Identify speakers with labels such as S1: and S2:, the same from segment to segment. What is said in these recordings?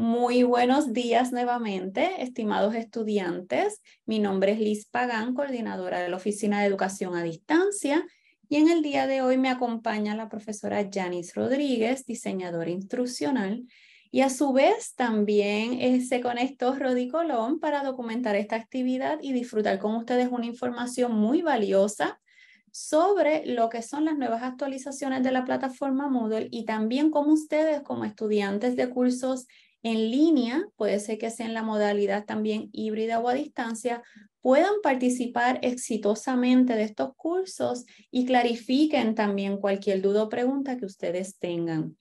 S1: Muy buenos días nuevamente, estimados estudiantes. Mi nombre es Liz Pagán, coordinadora de la Oficina de Educación a Distancia. Y en el día de hoy me acompaña la profesora Janice Rodríguez, diseñadora instruccional. Y a su vez también eh, se conectó Rodi Colón para documentar esta actividad y disfrutar con ustedes una información muy valiosa sobre lo que son las nuevas actualizaciones de la plataforma Moodle y también cómo ustedes como estudiantes de cursos en línea, puede ser que sea en la modalidad también híbrida o a distancia, puedan participar exitosamente de estos cursos y clarifiquen también cualquier duda o pregunta que ustedes tengan.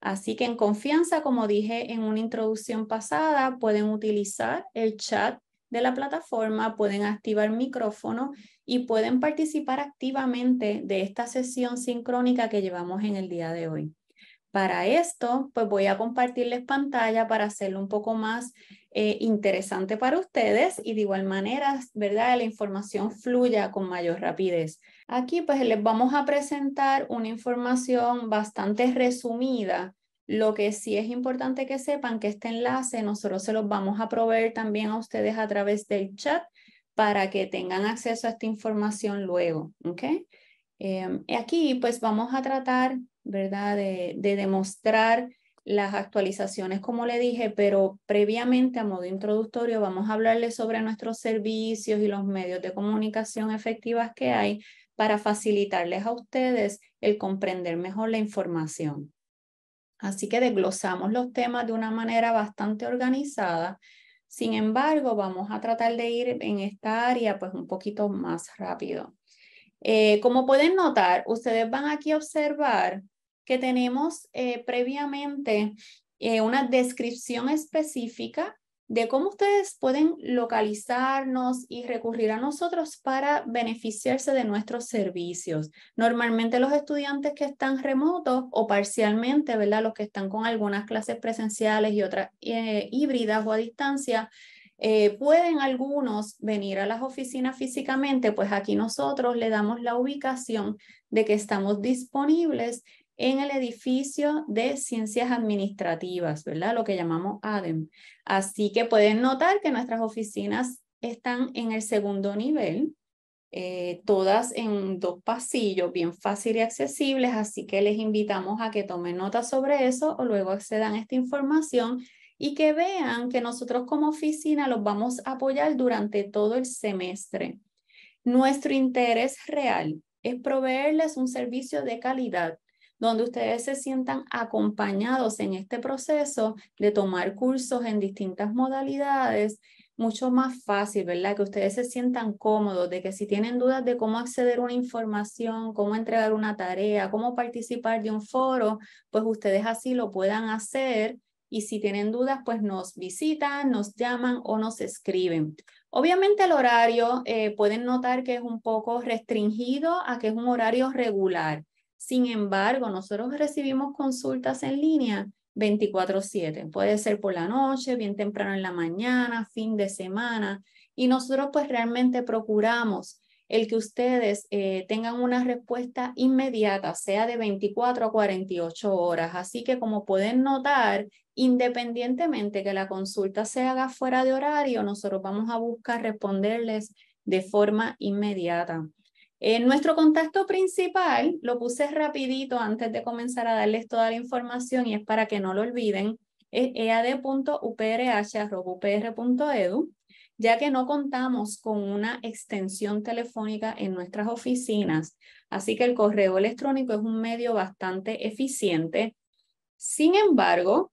S1: Así que en confianza, como dije en una introducción pasada, pueden utilizar el chat de la plataforma, pueden activar micrófono y pueden participar activamente de esta sesión sincrónica que llevamos en el día de hoy. Para esto, pues voy a compartirles pantalla para hacerlo un poco más eh, interesante para ustedes y de igual manera, ¿verdad? La información fluya con mayor rapidez. Aquí pues les vamos a presentar una información bastante resumida. Lo que sí es importante que sepan que este enlace nosotros se los vamos a proveer también a ustedes a través del chat para que tengan acceso a esta información luego, ¿ok? Em, aquí pues vamos a tratar ¿verdad? De, demostrar las actualizaciones, como le dije, pero previamente a modo introductorio vamos a hablarles sobre nuestros servicios y los medios de comunicación efectivas que hay para facilitarles a ustedes el comprender mejor la información. Así que desglosamos los temas de una manera bastante organizada. Sin embargo, vamos a tratar de ir en esta área pues un poquito más rápido. Eh, como pueden notar, ustedes van aquí a observar que tenemos eh, previamente eh, una descripción específica de cómo ustedes pueden localizarnos y recurrir a nosotros para beneficiarse de nuestros servicios. Normalmente los estudiantes que están remotos o parcialmente, ¿verdad? Los que están con algunas clases presenciales y otras eh, híbridas o a distancia, pueden algunos venir a las oficinas físicamente, pues aquí nosotros le damos la ubicación de que estamos disponibles en el edificio de ciencias administrativas, ¿verdad? Lo que llamamos ADEM. Así que pueden notar que nuestras oficinas están en el segundo nivel, eh, todas en dos pasillos, bien fáciles y accesibles, así que les invitamos a que tomen nota sobre eso o luego accedan a esta información y que vean que nosotros como oficina los vamos a apoyar durante todo el semestre. Nuestro interés real es proveerles un servicio de calidad donde ustedes se sientan acompañados en este proceso de tomar cursos en distintas modalidades, mucho más fácil, ¿verdad? Que ustedes se sientan cómodos, de que si tienen dudas de cómo acceder a una información, cómo entregar una tarea, cómo participar de un foro, pues ustedes así lo puedan hacer. Y si tienen dudas, pues nos visitan, nos llaman o nos escriben. Obviamente el horario, eh, pueden notar que es un poco restringido a que es un horario regular. Sin embargo, nosotros recibimos consultas en línea 24/7. Puede ser por la noche, bien temprano en la mañana, fin de semana. Y nosotros pues realmente procuramos el que ustedes eh, tengan una respuesta inmediata, sea de 24 a 48 horas. Así que como pueden notar, independientemente que la consulta se haga fuera de horario, nosotros vamos a buscar responderles de forma inmediata. Eh, nuestro contacto principal, lo puse rapidito antes de comenzar a darles toda la información y es para que no lo olviden, es ead.uprh.upr.edu, e ya que no contamos con una extensión telefónica en nuestras oficinas, así que el correo electrónico es un medio bastante eficiente. Sin embargo,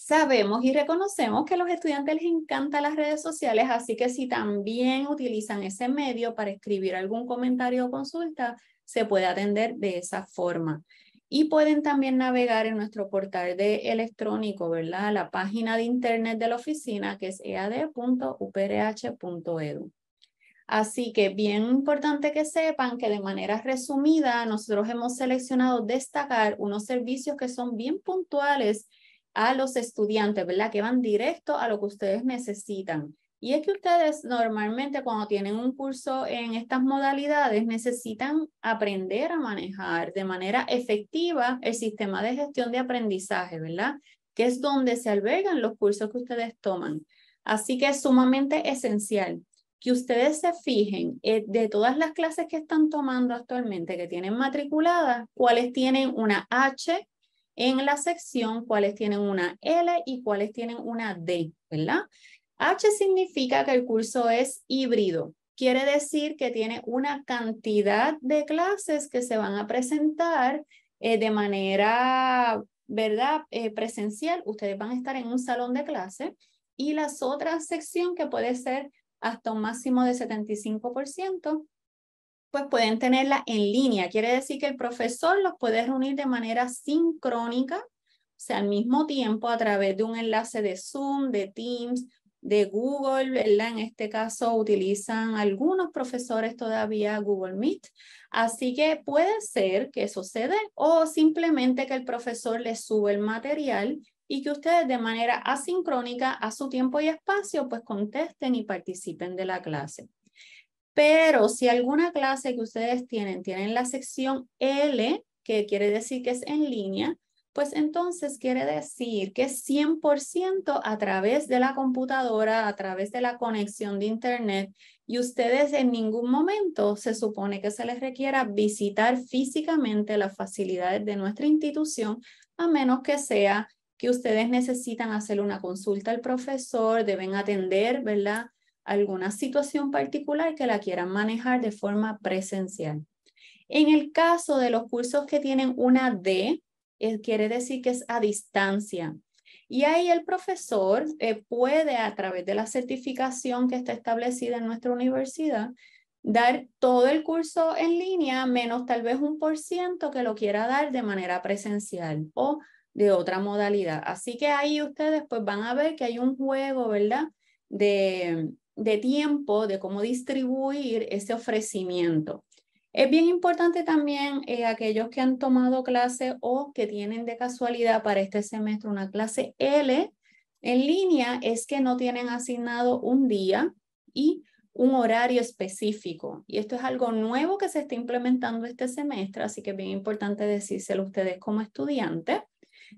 S1: Sabemos y reconocemos que a los estudiantes les encantan las redes sociales, así que si también utilizan ese medio para escribir algún comentario o consulta, se puede atender de esa forma. Y pueden también navegar en nuestro portal de electrónico, ¿verdad? La página de internet de la oficina que es ead.uprh.edu. Así que bien importante que sepan que de manera resumida nosotros hemos seleccionado destacar unos servicios que son bien puntuales a los estudiantes, ¿verdad? Que van directo a lo que ustedes necesitan. Y es que ustedes normalmente cuando tienen un curso en estas modalidades necesitan aprender a manejar de manera efectiva el sistema de gestión de aprendizaje, ¿verdad? Que es donde se albergan los cursos que ustedes toman. Así que es sumamente esencial que ustedes se fijen eh, de todas las clases que están tomando actualmente, que tienen matriculadas, cuáles tienen una H, en la sección cuáles tienen una L y cuáles tienen una D, ¿verdad? H significa que el curso es híbrido, quiere decir que tiene una cantidad de clases que se van a presentar eh, de manera, ¿verdad? Eh, presencial. Ustedes van a estar en un salón de clase y las otras sección que puede ser hasta un máximo de 75%, pues pueden tenerla en línea. Quiere decir que el profesor los puede reunir de manera sincrónica, o sea, al mismo tiempo a través de un enlace de Zoom, de Teams, de Google, ¿verdad? En este caso utilizan algunos profesores todavía Google Meet. Así que puede ser que suceda o simplemente que el profesor les sube el material y que ustedes de manera asincrónica a su tiempo y espacio pues contesten y participen de la clase. Pero si alguna clase que ustedes tienen, tienen la sección L, que quiere decir que es en línea, pues entonces quiere decir que 100% a través de la computadora, a través de la conexión de Internet, y ustedes en ningún momento se supone que se les requiera visitar físicamente las facilidades de nuestra institución, a menos que sea que ustedes necesitan hacer una consulta al profesor, deben atender, ¿verdad? alguna situación particular que la quieran manejar de forma presencial. En el caso de los cursos que tienen una D, eh, quiere decir que es a distancia. Y ahí el profesor eh, puede, a través de la certificación que está establecida en nuestra universidad, dar todo el curso en línea, menos tal vez un por ciento que lo quiera dar de manera presencial o de otra modalidad. Así que ahí ustedes pues van a ver que hay un juego, ¿verdad? De, de tiempo de cómo distribuir ese ofrecimiento. Es bien importante también eh, aquellos que han tomado clase o que tienen de casualidad para este semestre una clase L en línea es que no tienen asignado un día y un horario específico. Y esto es algo nuevo que se está implementando este semestre, así que es bien importante decírselo a ustedes como estudiantes,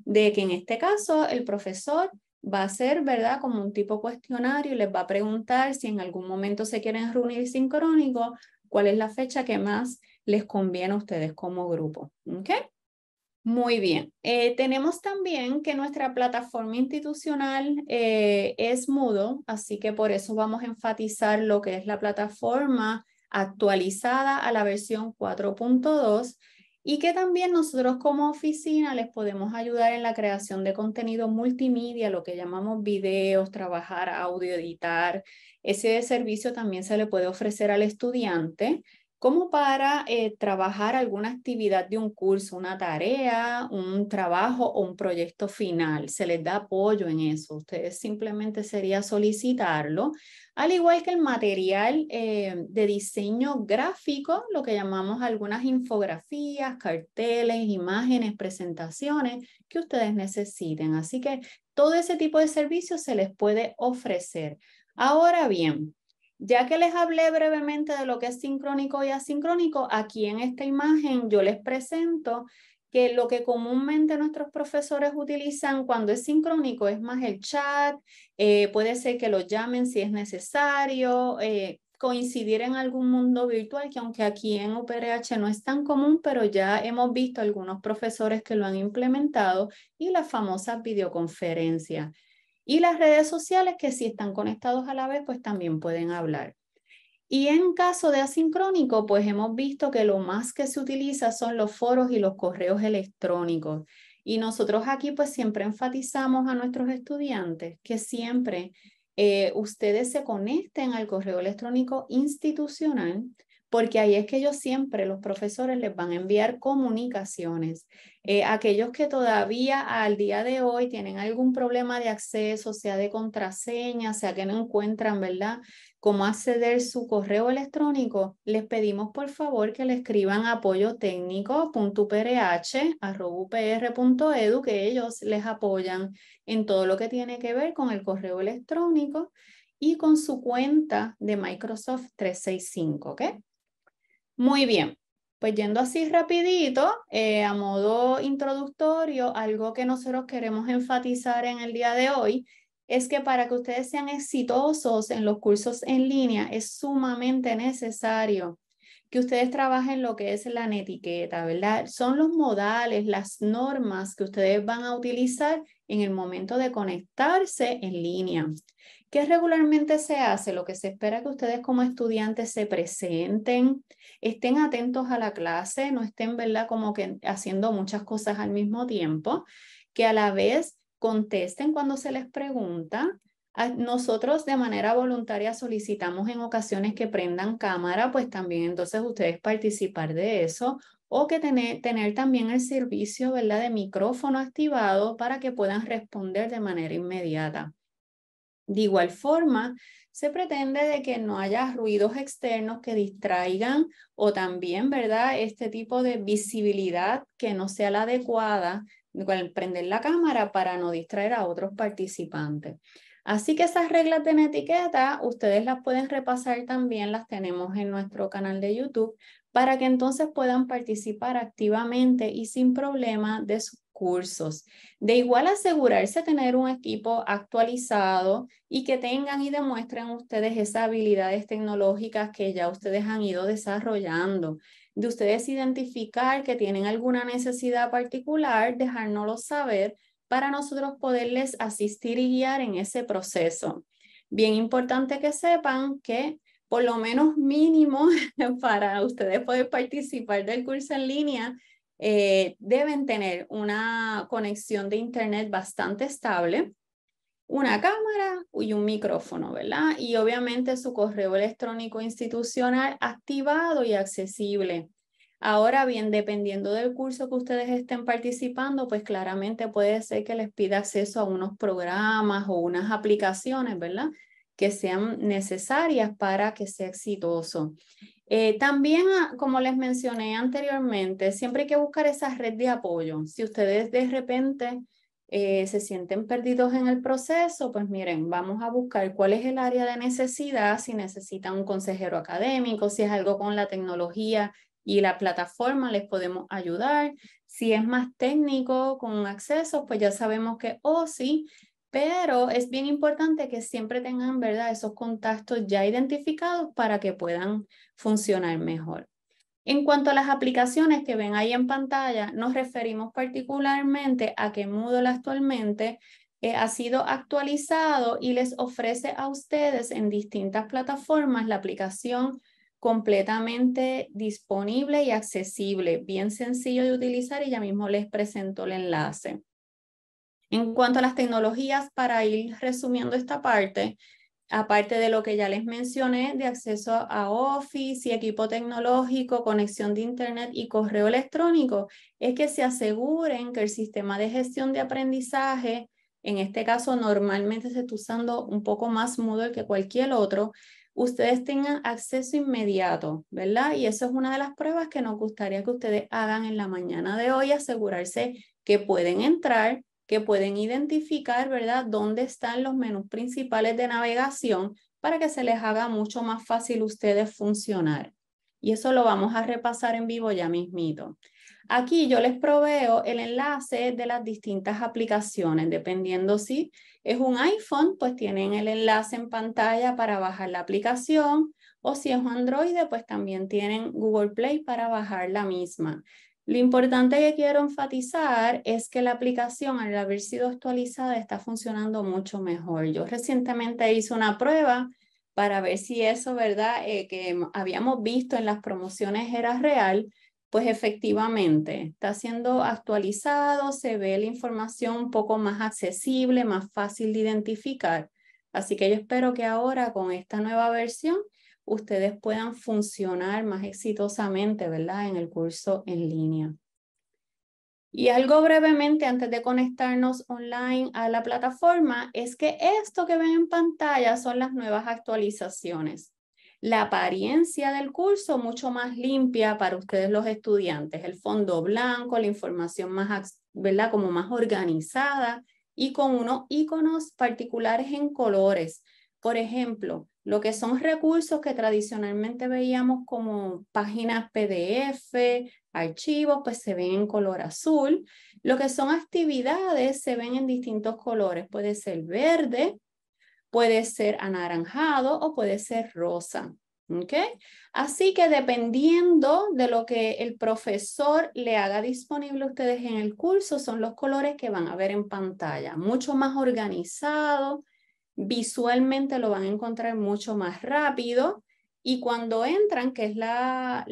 S1: de que en este caso el profesor va a ser, ¿verdad? Como un tipo cuestionario, les va a preguntar si en algún momento se quieren reunir sincrónico, cuál es la fecha que más les conviene a ustedes como grupo. ¿Ok? Muy bien. Eh, tenemos también que nuestra plataforma institucional eh, es mudo, así que por eso vamos a enfatizar lo que es la plataforma actualizada a la versión 4.2 y que también nosotros como oficina les podemos ayudar en la creación de contenido multimedia, lo que llamamos videos, trabajar audio, editar. Ese servicio también se le puede ofrecer al estudiante como para eh, trabajar alguna actividad de un curso, una tarea, un trabajo o un proyecto final. Se les da apoyo en eso. Ustedes simplemente sería solicitarlo, al igual que el material eh, de diseño gráfico, lo que llamamos algunas infografías, carteles, imágenes, presentaciones que ustedes necesiten. Así que todo ese tipo de servicios se les puede ofrecer. Ahora bien, ya que les hablé brevemente de lo que es sincrónico y asincrónico, aquí en esta imagen yo les presento que lo que comúnmente nuestros profesores utilizan cuando es sincrónico es más el chat, eh, puede ser que lo llamen si es necesario, eh, coincidir en algún mundo virtual, que aunque aquí en UPRH no es tan común, pero ya hemos visto algunos profesores que lo han implementado y la famosa videoconferencia. Y las redes sociales que si están conectados a la vez, pues también pueden hablar. Y en caso de asincrónico, pues hemos visto que lo más que se utiliza son los foros y los correos electrónicos. Y nosotros aquí pues siempre enfatizamos a nuestros estudiantes que siempre eh, ustedes se conecten al correo electrónico institucional porque ahí es que ellos siempre, los profesores, les van a enviar comunicaciones. Eh, aquellos que todavía al día de hoy tienen algún problema de acceso, sea de contraseña, sea que no encuentran, ¿verdad? Cómo acceder su correo electrónico, les pedimos por favor que le escriban apoyo e que ellos les apoyan en todo lo que tiene que ver con el correo electrónico y con su cuenta de Microsoft 365, ¿ok? Muy bien, pues yendo así rapidito, eh, a modo introductorio, algo que nosotros queremos enfatizar en el día de hoy es que para que ustedes sean exitosos en los cursos en línea es sumamente necesario que ustedes trabajen lo que es la etiqueta, ¿verdad? Son los modales, las normas que ustedes van a utilizar en el momento de conectarse en línea. ¿Qué regularmente se hace? Lo que se espera que ustedes como estudiantes se presenten, estén atentos a la clase, no estén, ¿verdad? Como que haciendo muchas cosas al mismo tiempo, que a la vez contesten cuando se les pregunta. Ah, nosotros de manera voluntaria solicitamos en ocasiones que prendan cámara, pues también entonces ustedes participar de eso o que tener, tener también el servicio ¿verdad? de micrófono activado para que puedan responder de manera inmediata. De igual forma, se pretende de que no haya ruidos externos que distraigan o también, ¿verdad? Este tipo de visibilidad que no sea la adecuada al prender la cámara para no distraer a otros participantes. Así que esas reglas de etiqueta ustedes las pueden repasar también, las tenemos en nuestro canal de YouTube, para que entonces puedan participar activamente y sin problema de sus cursos. De igual asegurarse tener un equipo actualizado y que tengan y demuestren ustedes esas habilidades tecnológicas que ya ustedes han ido desarrollando. De ustedes identificar que tienen alguna necesidad particular, dejárnoslo saber para nosotros poderles asistir y guiar en ese proceso. Bien importante que sepan que por lo menos mínimo para ustedes poder participar del curso en línea, eh, deben tener una conexión de internet bastante estable, una cámara y un micrófono, ¿verdad? Y obviamente su correo electrónico institucional activado y accesible. Ahora bien, dependiendo del curso que ustedes estén participando, pues claramente puede ser que les pida acceso a unos programas o unas aplicaciones, ¿verdad? Que sean necesarias para que sea exitoso. Eh, también, ah, como les mencioné anteriormente, siempre hay que buscar esa red de apoyo. Si ustedes de repente eh, se sienten perdidos en el proceso, pues miren, vamos a buscar cuál es el área de necesidad, si necesitan un consejero académico, si es algo con la tecnología y la plataforma, les podemos ayudar. Si es más técnico con acceso, pues ya sabemos que, oh, sí, pero es bien importante que siempre tengan, ¿verdad?, esos contactos ya identificados para que puedan funcionar mejor. En cuanto a las aplicaciones que ven ahí en pantalla, nos referimos particularmente a que Moodle actualmente eh, ha sido actualizado y les ofrece a ustedes en distintas plataformas la aplicación completamente disponible y accesible, bien sencillo de utilizar y ya mismo les presento el enlace. En cuanto a las tecnologías, para ir resumiendo esta parte, aparte de lo que ya les mencioné, de acceso a Office y equipo tecnológico, conexión de Internet y correo electrónico, es que se aseguren que el sistema de gestión de aprendizaje, en este caso normalmente se está usando un poco más Moodle que cualquier otro, ustedes tengan acceso inmediato, ¿verdad? Y eso es una de las pruebas que nos gustaría que ustedes hagan en la mañana de hoy, asegurarse que pueden entrar, que pueden identificar, ¿verdad?, dónde están los menús principales de navegación para que se les haga mucho más fácil ustedes funcionar. Y eso lo vamos a repasar en vivo ya mismito. Aquí yo les proveo el enlace de las distintas aplicaciones, dependiendo si es un iPhone, pues tienen el enlace en pantalla para bajar la aplicación, o si es un Android, pues también tienen Google Play para bajar la misma. Lo importante que quiero enfatizar es que la aplicación, al haber sido actualizada, está funcionando mucho mejor. Yo recientemente hice una prueba para ver si eso, ¿verdad?, eh, que habíamos visto en las promociones era real. Pues efectivamente, está siendo actualizado, se ve la información un poco más accesible, más fácil de identificar. Así que yo espero que ahora con esta nueva versión ustedes puedan funcionar más exitosamente, ¿verdad? En el curso en línea. Y algo brevemente antes de conectarnos online a la plataforma es que esto que ven en pantalla son las nuevas actualizaciones. La apariencia del curso mucho más limpia para ustedes los estudiantes, el fondo blanco, la información más, ¿verdad? Como más organizada y con unos iconos particulares en colores. Por ejemplo, lo que son recursos que tradicionalmente veíamos como páginas PDF, archivos, pues se ven en color azul. Lo que son actividades se ven en distintos colores. Puede ser verde, puede ser anaranjado o puede ser rosa. Así que dependiendo de lo que el profesor le haga disponible a ustedes en el curso, son los colores que van a ver en pantalla. Mucho más organizado, visualmente lo van a encontrar mucho más rápido y cuando entran, que es la,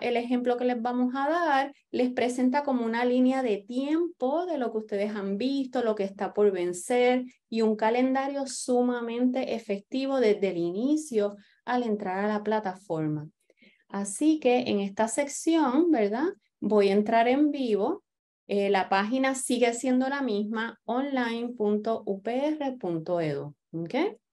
S1: el ejemplo que les vamos a dar, les presenta como una línea de tiempo de lo que ustedes han visto, lo que está por vencer y un calendario sumamente efectivo desde el inicio al entrar a la plataforma. Así que en esta sección, ¿verdad? Voy a entrar en vivo. Eh, la página sigue siendo la misma, online.upr.edu. Okay